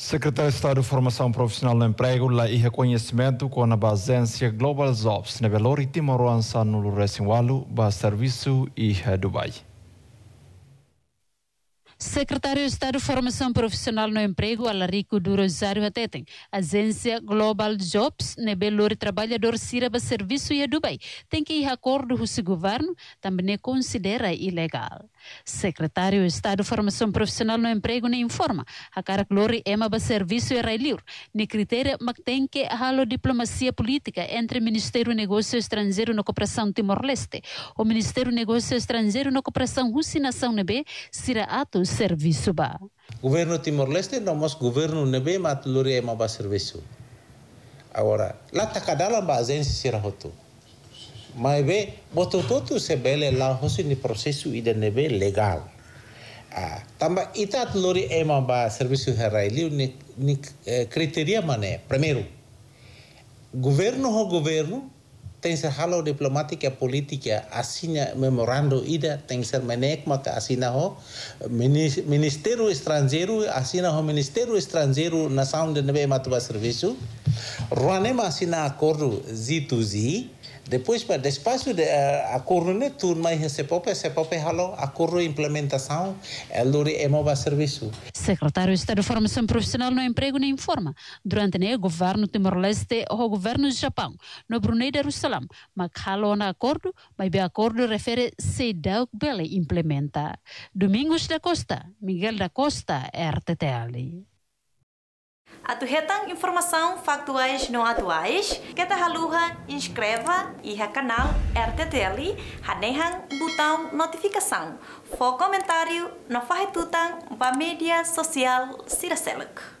Secretário de Estado de Formação Profissional no Emprego lá e Reconhecimento com a Basência Global Jobs na Belo Horizonte, Timor-Leste, no Recinwalo, para Serviço e Dubai. Secretário de Estado de Formação Profissional no Emprego, Alarico do Rosário Atetem. Agência Global Jobs, Nebelor Trabalhador Siraba Serviço e Dubai. Tem que ir acordo com o governo, também é considera ilegal. Secretário de Estado de Formação Profissional no Emprego nem informa. A cara glória é uma serviço e railir. Ne critério, mas tem que halo diplomacia política entre Ministério do Negócio Estrangeiro na Cooperação Timor-Leste. O Ministério do Negócio Estrangeiro na Cooperação Russinação Nebe, Sira Atos serviço ba. Governo Timor-Leste não mas governo nebe lori é maba serviço. Agora, lá takadala tá ba agência sira hotu. Mas botou tudo se bele lá hosi ni processo ida nebe legal. Ah, tamba ita tá lori é maba serviço heraili ni, ni eh, criteria mané. Primeiro, governo ho governo tenser halo diplomatica ya, politica ya. asina memorando ida tenser menekmata asina ho ministeru estrangeiro asina ho ministeru estrangeiro nação de nebe matuba servisu, ruane asina acordo Z2Z Depois, para despacho de, uh, a corrone tudo mais se recebeu halo a corro implementação, é lori é mova serviço. Secretário de Estado de Formação Profissional no é Emprego nem informa. Durante o governo Timor-Leste, o governo do Japão, no Brunei Darussalam, mas halo no acordo, mas o acordo refere se Dauk Bele implementa. Domingos da Costa, Miguel da Costa, RTTL. A atuhetang informação factuais não atuais, te haluha inscreva e ha canal RTTL hanehang botão notificação. For comentário no farretutang ba mídia social Siraseluk.